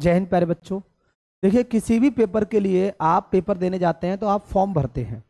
जय हिंद प्यारे बच्चों देखिए किसी भी पेपर के लिए आप पेपर देने जाते हैं तो आप फॉर्म भरते हैं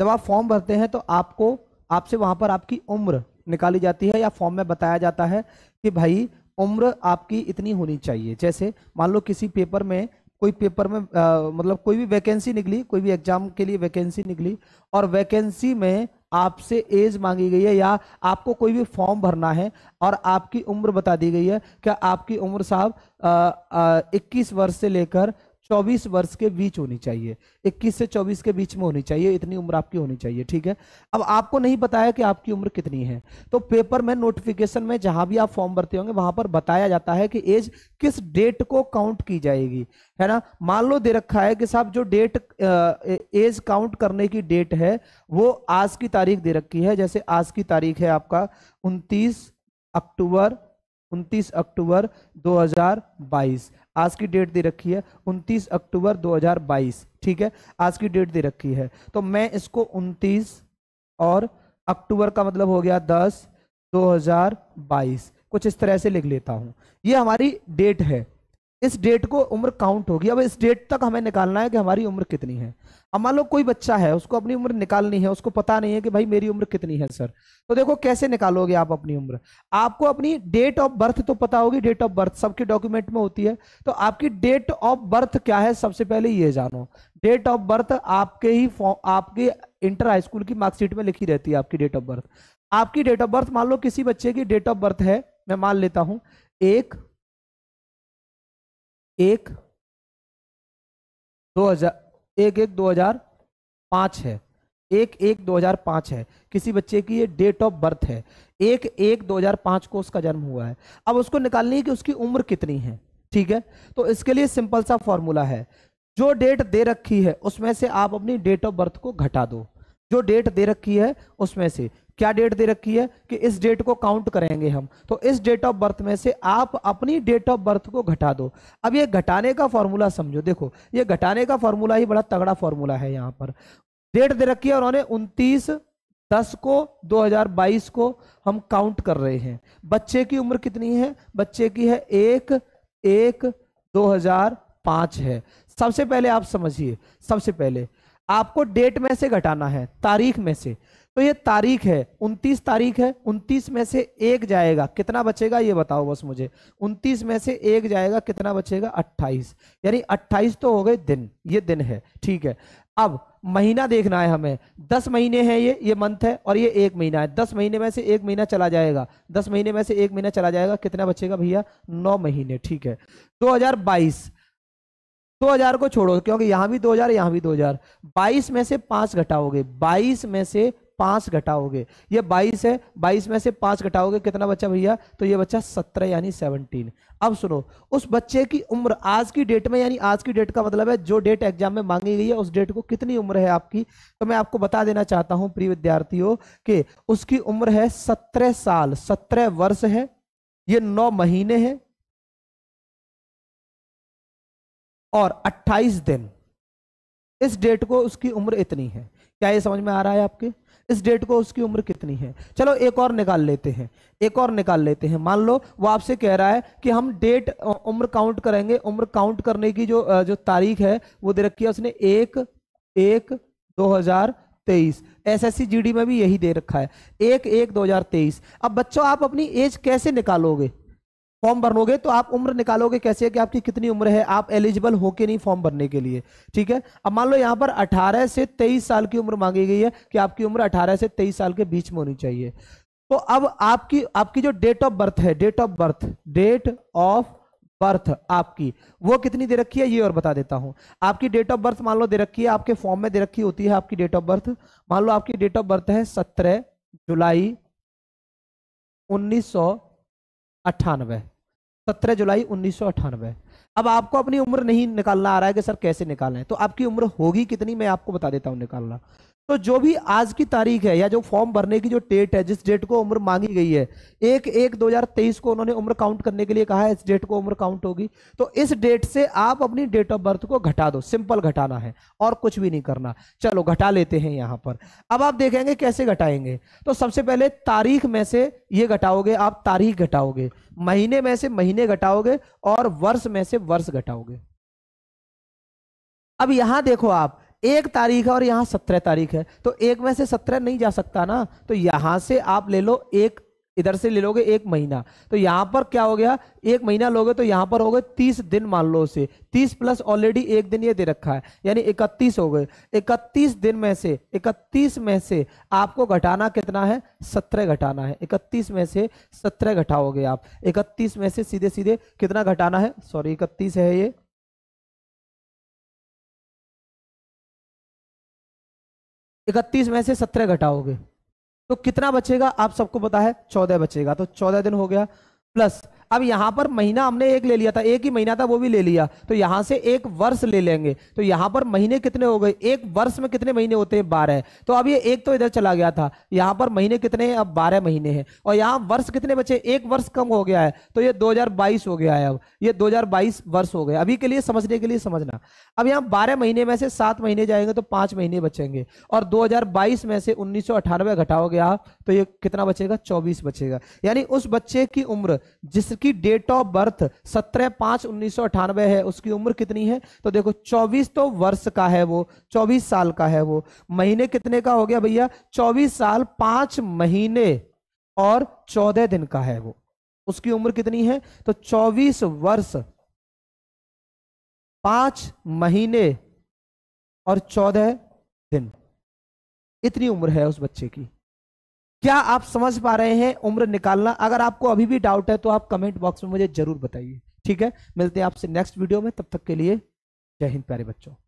जब आप फॉर्म भरते हैं तो आपको आपसे वहाँ पर आपकी उम्र निकाली जाती है या फॉर्म में बताया जाता है कि भाई उम्र आपकी इतनी होनी चाहिए जैसे मान लो किसी पेपर में कोई पेपर में आ, मतलब कोई भी वैकेंसी निकली कोई भी एग्जाम के लिए वैकेंसी निकली और वैकेंसी में आपसे एज मांगी गई है या आपको कोई भी फॉर्म भरना है और आपकी उम्र बता दी गई है क्या आपकी उम्र साहब इक्कीस वर्ष से लेकर चौबीस वर्ष के बीच होनी चाहिए इक्कीस से चौबीस के बीच में होनी चाहिए इतनी उम्र आपकी होनी चाहिए ठीक है अब आपको नहीं बताया कि आपकी उम्र कितनी है तो पेपर में नोटिफिकेशन में जहां भी आप फॉर्म भरते होंगे वहां पर बताया जाता है कि एज किस डेट को काउंट की जाएगी है ना मान लो दे रखा है कि साहब जो डेट एज काउंट करने की डेट है वो आज की तारीख दे रखी है जैसे आज की तारीख है आपका उनतीस अक्टूबर 29 अक्टूबर 2022 आज की डेट दे रखी है 29 अक्टूबर 2022 ठीक है आज की डेट दे रखी है तो मैं इसको 29 और अक्टूबर का मतलब हो गया 10 2022 कुछ इस तरह से लिख लेता हूँ ये हमारी डेट है इस डेट को उम्र काउंट होगी अब इस डेट तक हमें निकालना है कि हमारी उम्र कितनी है अब मान लो कोई बच्चा है उसको अपनी उम्र निकालनी है उसको पता नहीं है कि भाई मेरी उम्र कितनी है सर तो देखो कैसे निकालोगे आप अपनी उम्र आपको अपनी डेट ऑफ बर्थ तो पता होगी डेट ऑफ बर्थ सबके डॉक्यूमेंट में होती है तो आपकी डेट ऑफ बर्थ क्या है सबसे पहले ये जानो डेट ऑफ बर्थ आपके ही आपके इंटर हाई स्कूल की मार्कशीट में लिखी रहती है आपकी डेट ऑफ बर्थ आपकी डेट ऑफ बर्थ मान लो किसी बच्चे की डेट ऑफ बर्थ है मैं मान लेता हूँ एक एक दो हजार एक एक दो हजार पांच है एक एक दो हजार पांच है किसी बच्चे की ये डेट ऑफ बर्थ है एक एक दो हजार पांच को उसका जन्म हुआ है अब उसको निकालनी है कि उसकी उम्र कितनी है ठीक है तो इसके लिए सिंपल सा फॉर्मूला है जो डेट दे रखी है उसमें से आप अपनी डेट ऑफ बर्थ को घटा दो जो डेट दे रखी है उसमें से क्या डेट दे रखी है कि इस डेट को काउंट करेंगे हम तो इस डेट ऑफ बर्थ में से आप अपनी डेट ऑफ बर्थ को घटा दो अब ये घटाने का फॉर्मूला समझो देखो ये घटाने का फॉर्मूला ही बड़ा तगड़ा फॉर्मूला है यहाँ पर डेट दे रखी है उन्होंने उनतीस दस को 2022 को हम काउंट कर रहे हैं बच्चे की उम्र कितनी है बच्चे की है एक एक दो है सबसे पहले आप समझिए सबसे पहले आपको डेट में से घटाना है तारीख में से तो ये तारीख है 29 तारीख है 29 में से एक जाएगा कितना बचेगा ये बताओ बस मुझे 29 में से एक जाएगा कितना बचेगा 28 यानी 28 तो हो गए दिन ये दिन है ठीक है अब महीना देखना है हमें दस महीने हैं ये ये मंथ है और ये एक महीना है दस महीने में से एक महीना चला जाएगा दस महीने में से एक महीना चला जाएगा कितना बचेगा भैया नौ महीने ठीक है 2022 2000 को छोड़ो क्योंकि यहां भी 2000 यहां भी 2000 22 में से पांच घटाओगे 22 में से पांच घटाओगे ये 22 है 22 में से पांच घटाओगे कितना बच्चा भैया तो ये बच्चा 17 यानी 17 अब सुनो उस बच्चे की उम्र आज की डेट में यानी आज की डेट का मतलब है जो डेट एग्जाम में मांगी गई है उस डेट को कितनी उम्र है आपकी तो मैं आपको बता देना चाहता हूं प्रिय विद्यार्थियों के उसकी उम्र है सत्रह साल सत्रह वर्ष है ये नौ महीने हैं और 28 दिन इस डेट को उसकी उम्र इतनी है क्या ये समझ में आ रहा है आपके इस डेट को उसकी उम्र कितनी है चलो एक और निकाल लेते हैं एक और निकाल लेते हैं मान लो वो आपसे कह रहा है कि हम डेट उम्र काउंट करेंगे उम्र काउंट करने की जो जो तारीख है वो दे रखी है उसने एक एक दो हजार तेईस एस एस में भी यही दे रखा है एक एक दो हजार तेईस अब बच्चों आप अपनी एज कैसे निकालोगे फॉर्म भरोगे तो आप उम्र निकालोगे कैसे कि आपकी कितनी उम्र है आप एलिजिबल के नहीं फॉर्म भरने के लिए ठीक है अब मान लो यहाँ पर 18 से 23 साल की उम्र मांगी गई है कि आपकी उम्र 18 से 23 साल के बीच में होनी चाहिए तो अब आपकी आपकी जो डेट ऑफ बर्थ है date of birth date of birth आपकी वो कितनी दे रखी है ये और बता देता हूं आपकी डेट ऑफ बर्थ मान लो दे रखी है आपके फॉर्म में दे रखी होती है आपकी डेट ऑफ बर्थ मान लो आपकी डेट ऑफ बर्थ है सत्रह जुलाई उन्नीस सौ अट्ठानवे सत्रह जुलाई उन्नीस अब आपको अपनी उम्र नहीं निकालना आ रहा है कि सर कैसे निकालना है तो आपकी उम्र होगी कितनी मैं आपको बता देता हूँ निकालना तो जो भी आज की तारीख है या जो फॉर्म भरने की जो डेट है जिस डेट को उम्र मांगी गई है एक एक तेईस को उन्होंने उम्र काउंट करने के लिए कहा है इस डेट को उम्र काउंट होगी तो इस डेट से आप अपनी डेट ऑफ बर्थ को घटा दो सिंपल घटाना है और कुछ भी नहीं करना चलो घटा लेते हैं यहां पर अब आप देखेंगे कैसे घटाएंगे तो सबसे पहले तारीख में से ये घटाओगे आप तारीख घटाओगे महीने में से महीने घटाओगे और वर्ष में से वर्ष घटाओगे अब यहां देखो आप एक तारीख है और यहाँ सत्रह तारीख है तो एक में से सत्रह नहीं जा सकता ना तो यहाँ से आप ले लो एक इधर से ले लोगे एक महीना तो यहाँ पर क्या हो गया एक महीना लोगे तो यहाँ पर हो गए तीस दिन मान लो उसे तीस प्लस ऑलरेडी एक दिन ये दे रखा है यानी इकतीस हो गए इकतीस दिन में से इकतीस में से आपको घटाना कितना है सत्रह घटाना है इकतीस में से सत्रह घटाओगे आप इकतीस में से सीधे सीधे कितना घटाना है सॉरी इकतीस है ये इकतीस में से सत्रह घटाओगे तो कितना बचेगा आप सबको पता है चौदह बचेगा तो चौदह दिन हो गया प्लस अब यहां पर महीना हमने एक ले लिया था एक ही महीना था वो भी ले लिया तो यहां से एक वर्ष ले लेंगे तो यहां पर महीने कितने हो गए एक वर्ष में कितने महीने होते हैं बारह तो अब ये एक तो इधर चला गया था यहां पर महीने कितने हैं अब बारह महीने हैं और यहाँ वर्ष कितने बचे एक वर्ष कम हो गया है तो ये दो हो गया है अब ये दो वर्ष हो गए अभी के लिए समझने के लिए समझना अब यहाँ बारह महीने में से सात महीने जाएंगे तो पांच महीने बचेंगे और दो में से उन्नीस घटाओगे आप तो ये कितना बचेगा चौबीस बचेगा यानी उस बच्चे की उम्र जिस जिनकी डेट ऑफ बर्थ सत्रह पांच उन्नीस है उसकी उम्र कितनी है तो देखो चौबीस तो वर्ष का है वो चौबीस साल का है वो महीने कितने का हो गया भैया चौबीस साल पांच महीने और चौदह दिन का है वो उसकी उम्र कितनी है तो चौबीस वर्ष पांच महीने और चौदह दिन इतनी उम्र है उस बच्चे की क्या आप समझ पा रहे हैं उम्र निकालना अगर आपको अभी भी डाउट है तो आप कमेंट बॉक्स में मुझे जरूर बताइए ठीक है मिलते हैं आपसे नेक्स्ट वीडियो में तब तक के लिए जय हिंद प्यारे बच्चों